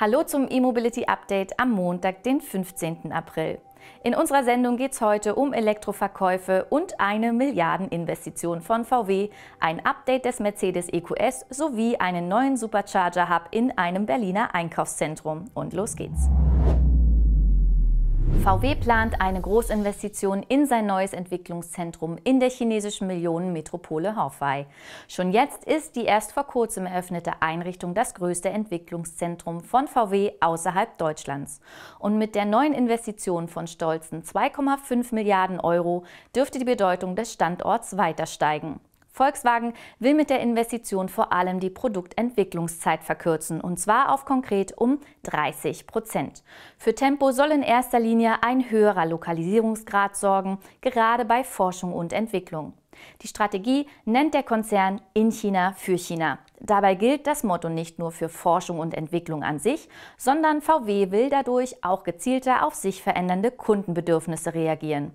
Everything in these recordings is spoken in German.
Hallo zum E-Mobility Update am Montag, den 15. April. In unserer Sendung geht es heute um Elektroverkäufe und eine Milliardeninvestition von VW, ein Update des Mercedes EQS sowie einen neuen Supercharger-Hub in einem Berliner Einkaufszentrum. Und los geht's. VW plant eine Großinvestition in sein neues Entwicklungszentrum in der chinesischen Millionenmetropole Hofwei. Schon jetzt ist die erst vor kurzem eröffnete Einrichtung das größte Entwicklungszentrum von VW außerhalb Deutschlands. Und mit der neuen Investition von stolzen 2,5 Milliarden Euro dürfte die Bedeutung des Standorts weiter steigen. Volkswagen will mit der Investition vor allem die Produktentwicklungszeit verkürzen, und zwar auf konkret um 30 Prozent. Für Tempo soll in erster Linie ein höherer Lokalisierungsgrad sorgen, gerade bei Forschung und Entwicklung. Die Strategie nennt der Konzern in China für China. Dabei gilt das Motto nicht nur für Forschung und Entwicklung an sich, sondern VW will dadurch auch gezielter auf sich verändernde Kundenbedürfnisse reagieren.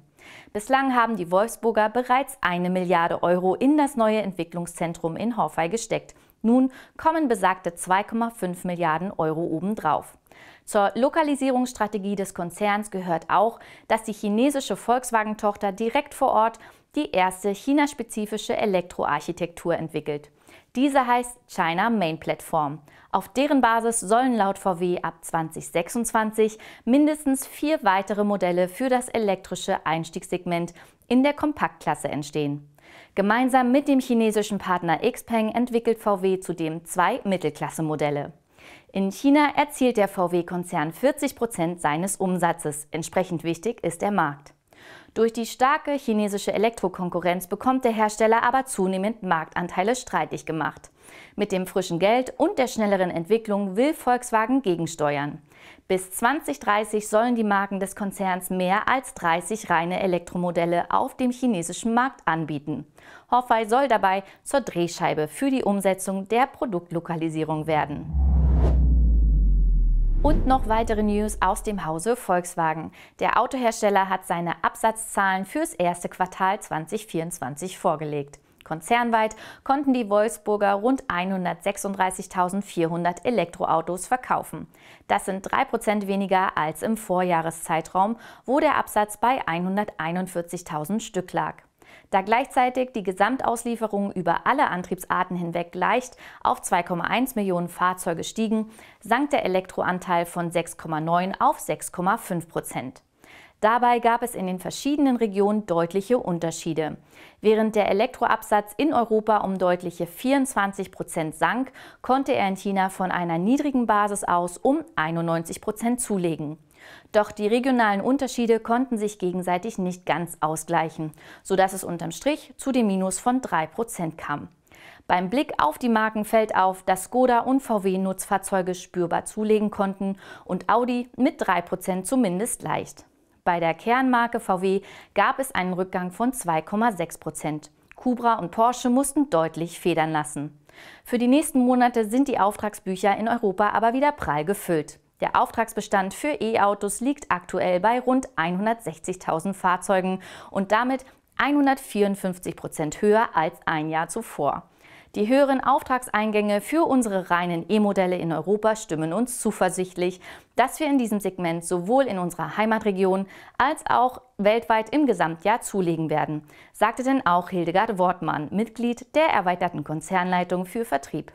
Bislang haben die Wolfsburger bereits eine Milliarde Euro in das neue Entwicklungszentrum in Horfei gesteckt. Nun kommen besagte 2,5 Milliarden Euro obendrauf. Zur Lokalisierungsstrategie des Konzerns gehört auch, dass die chinesische Volkswagen-Tochter direkt vor Ort die erste chinaspezifische Elektroarchitektur entwickelt. Diese heißt China Main Platform. Auf deren Basis sollen laut VW ab 2026 mindestens vier weitere Modelle für das elektrische Einstiegssegment in der Kompaktklasse entstehen. Gemeinsam mit dem chinesischen Partner Xpeng entwickelt VW zudem zwei Mittelklasse-Modelle. In China erzielt der VW-Konzern 40 Prozent seines Umsatzes. Entsprechend wichtig ist der Markt. Durch die starke chinesische Elektrokonkurrenz bekommt der Hersteller aber zunehmend Marktanteile streitig gemacht. Mit dem frischen Geld und der schnelleren Entwicklung will Volkswagen gegensteuern. Bis 2030 sollen die Marken des Konzerns mehr als 30 reine Elektromodelle auf dem chinesischen Markt anbieten. Hoffei soll dabei zur Drehscheibe für die Umsetzung der Produktlokalisierung werden. Und noch weitere News aus dem Hause Volkswagen. Der Autohersteller hat seine Absatzzahlen fürs erste Quartal 2024 vorgelegt. Konzernweit konnten die Wolfsburger rund 136.400 Elektroautos verkaufen. Das sind 3% weniger als im Vorjahreszeitraum, wo der Absatz bei 141.000 Stück lag da gleichzeitig die Gesamtauslieferungen über alle Antriebsarten hinweg leicht auf 2,1 Millionen Fahrzeuge stiegen, sank der Elektroanteil von 6,9 auf 6,5 Prozent. Dabei gab es in den verschiedenen Regionen deutliche Unterschiede. Während der Elektroabsatz in Europa um deutliche 24 Prozent sank, konnte er in China von einer niedrigen Basis aus um 91 Prozent zulegen. Doch die regionalen Unterschiede konnten sich gegenseitig nicht ganz ausgleichen, sodass es unterm Strich zu dem Minus von 3% kam. Beim Blick auf die Marken fällt auf, dass Skoda und VW Nutzfahrzeuge spürbar zulegen konnten und Audi mit 3% zumindest leicht. Bei der Kernmarke VW gab es einen Rückgang von 2,6 Cubra und Porsche mussten deutlich federn lassen. Für die nächsten Monate sind die Auftragsbücher in Europa aber wieder prall gefüllt. Der Auftragsbestand für E-Autos liegt aktuell bei rund 160.000 Fahrzeugen und damit 154 Prozent höher als ein Jahr zuvor. Die höheren Auftragseingänge für unsere reinen E-Modelle in Europa stimmen uns zuversichtlich, dass wir in diesem Segment sowohl in unserer Heimatregion als auch weltweit im Gesamtjahr zulegen werden, sagte denn auch Hildegard Wortmann, Mitglied der erweiterten Konzernleitung für Vertrieb.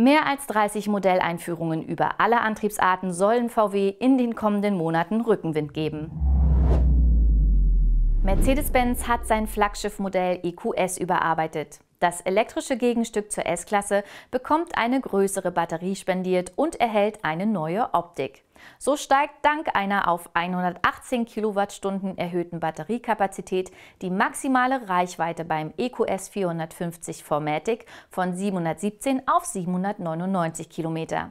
Mehr als 30 Modelleinführungen über alle Antriebsarten sollen VW in den kommenden Monaten Rückenwind geben. Mercedes-Benz hat sein Flaggschiffmodell EQS überarbeitet. Das elektrische Gegenstück zur S-Klasse bekommt eine größere Batterie spendiert und erhält eine neue Optik. So steigt dank einer auf 118 Kilowattstunden erhöhten Batteriekapazität die maximale Reichweite beim EQS 450 Formatic von 717 auf 799 Kilometer.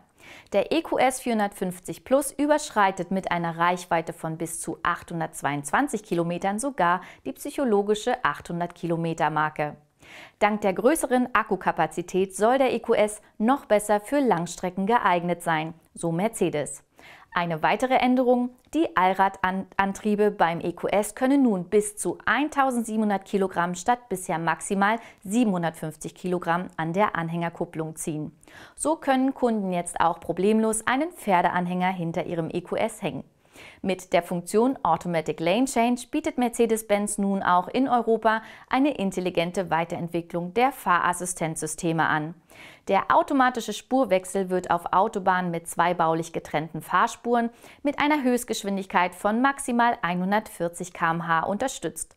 Der EQS 450 Plus überschreitet mit einer Reichweite von bis zu 822 Kilometern sogar die psychologische 800 Kilometer Marke. Dank der größeren Akkukapazität soll der EQS noch besser für Langstrecken geeignet sein, so Mercedes. Eine weitere Änderung, die Allradantriebe beim EQS können nun bis zu 1700 Kilogramm statt bisher maximal 750 Kilogramm an der Anhängerkupplung ziehen. So können Kunden jetzt auch problemlos einen Pferdeanhänger hinter ihrem EQS hängen. Mit der Funktion Automatic Lane Change bietet Mercedes-Benz nun auch in Europa eine intelligente Weiterentwicklung der Fahrassistenzsysteme an. Der automatische Spurwechsel wird auf Autobahnen mit zwei baulich getrennten Fahrspuren mit einer Höchstgeschwindigkeit von maximal 140 km/h unterstützt.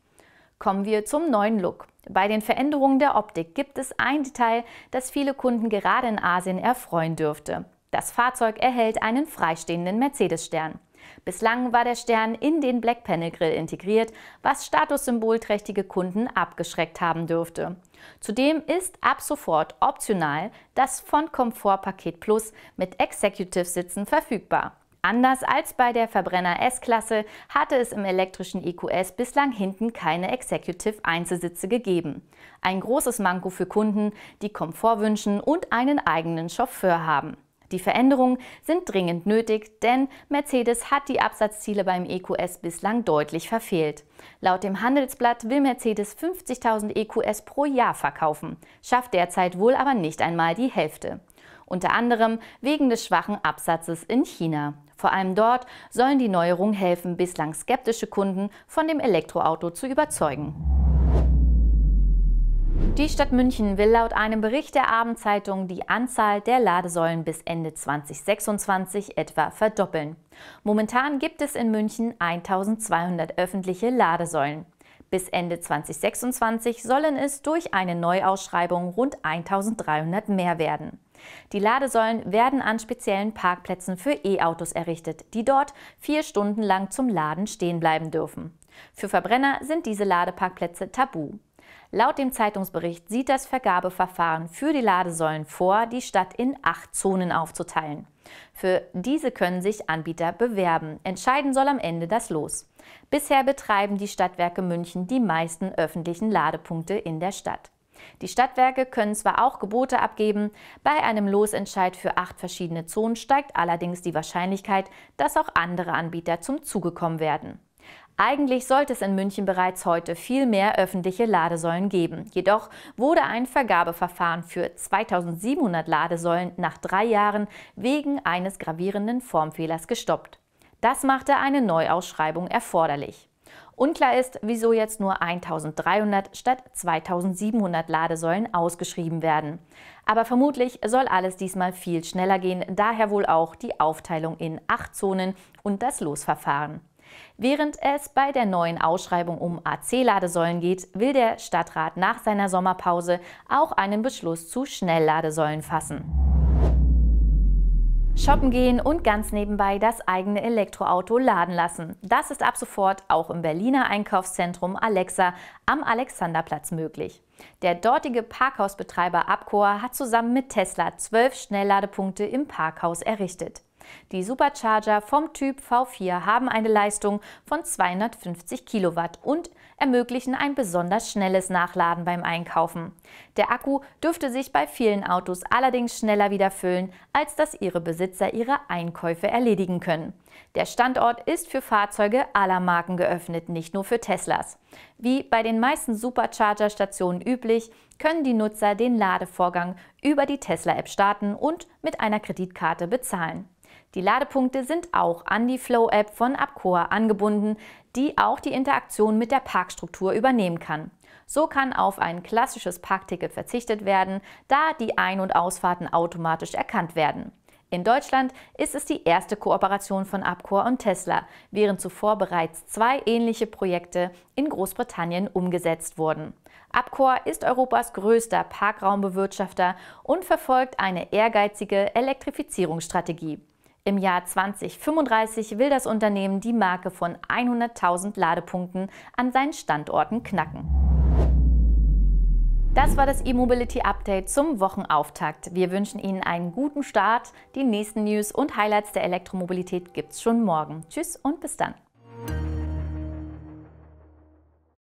Kommen wir zum neuen Look. Bei den Veränderungen der Optik gibt es ein Detail, das viele Kunden gerade in Asien erfreuen dürfte. Das Fahrzeug erhält einen freistehenden Mercedes-Stern. Bislang war der Stern in den Black Panel Grill integriert, was statussymbolträchtige Kunden abgeschreckt haben dürfte. Zudem ist ab sofort optional das Von Komfort Paket Plus mit Executive-Sitzen verfügbar. Anders als bei der Verbrenner S-Klasse hatte es im elektrischen EQS bislang hinten keine Executive-Einzelsitze gegeben. Ein großes Manko für Kunden, die Komfort wünschen und einen eigenen Chauffeur haben. Die Veränderungen sind dringend nötig, denn Mercedes hat die Absatzziele beim EQS bislang deutlich verfehlt. Laut dem Handelsblatt will Mercedes 50.000 EQS pro Jahr verkaufen, schafft derzeit wohl aber nicht einmal die Hälfte. Unter anderem wegen des schwachen Absatzes in China. Vor allem dort sollen die Neuerungen helfen, bislang skeptische Kunden von dem Elektroauto zu überzeugen. Die Stadt München will laut einem Bericht der Abendzeitung die Anzahl der Ladesäulen bis Ende 2026 etwa verdoppeln. Momentan gibt es in München 1200 öffentliche Ladesäulen. Bis Ende 2026 sollen es durch eine Neuausschreibung rund 1300 mehr werden. Die Ladesäulen werden an speziellen Parkplätzen für E-Autos errichtet, die dort vier Stunden lang zum Laden stehen bleiben dürfen. Für Verbrenner sind diese Ladeparkplätze tabu. Laut dem Zeitungsbericht sieht das Vergabeverfahren für die Ladesäulen vor, die Stadt in acht Zonen aufzuteilen. Für diese können sich Anbieter bewerben. Entscheiden soll am Ende das Los. Bisher betreiben die Stadtwerke München die meisten öffentlichen Ladepunkte in der Stadt. Die Stadtwerke können zwar auch Gebote abgeben, bei einem Losentscheid für acht verschiedene Zonen steigt allerdings die Wahrscheinlichkeit, dass auch andere Anbieter zum Zuge kommen werden. Eigentlich sollte es in München bereits heute viel mehr öffentliche Ladesäulen geben. Jedoch wurde ein Vergabeverfahren für 2700 Ladesäulen nach drei Jahren wegen eines gravierenden Formfehlers gestoppt. Das machte eine Neuausschreibung erforderlich. Unklar ist, wieso jetzt nur 1300 statt 2700 Ladesäulen ausgeschrieben werden. Aber vermutlich soll alles diesmal viel schneller gehen, daher wohl auch die Aufteilung in acht Zonen und das Losverfahren. Während es bei der neuen Ausschreibung um AC-Ladesäulen geht, will der Stadtrat nach seiner Sommerpause auch einen Beschluss zu Schnellladesäulen fassen. Shoppen gehen und ganz nebenbei das eigene Elektroauto laden lassen. Das ist ab sofort auch im Berliner Einkaufszentrum Alexa am Alexanderplatz möglich. Der dortige Parkhausbetreiber Abcor hat zusammen mit Tesla zwölf Schnellladepunkte im Parkhaus errichtet. Die Supercharger vom Typ V4 haben eine Leistung von 250 Kilowatt und ermöglichen ein besonders schnelles Nachladen beim Einkaufen. Der Akku dürfte sich bei vielen Autos allerdings schneller wieder füllen, als dass ihre Besitzer ihre Einkäufe erledigen können. Der Standort ist für Fahrzeuge aller Marken geöffnet, nicht nur für Teslas. Wie bei den meisten Supercharger-Stationen üblich, können die Nutzer den Ladevorgang über die Tesla-App starten und mit einer Kreditkarte bezahlen. Die Ladepunkte sind auch an die Flow-App von Abcoa angebunden, die auch die Interaktion mit der Parkstruktur übernehmen kann. So kann auf ein klassisches Parkticket verzichtet werden, da die Ein- und Ausfahrten automatisch erkannt werden. In Deutschland ist es die erste Kooperation von Abcor und Tesla, während zuvor bereits zwei ähnliche Projekte in Großbritannien umgesetzt wurden. Abcor ist Europas größter Parkraumbewirtschafter und verfolgt eine ehrgeizige Elektrifizierungsstrategie. Im Jahr 2035 will das Unternehmen die Marke von 100.000 Ladepunkten an seinen Standorten knacken. Das war das E-Mobility Update zum Wochenauftakt. Wir wünschen Ihnen einen guten Start. Die nächsten News und Highlights der Elektromobilität gibt's schon morgen. Tschüss und bis dann.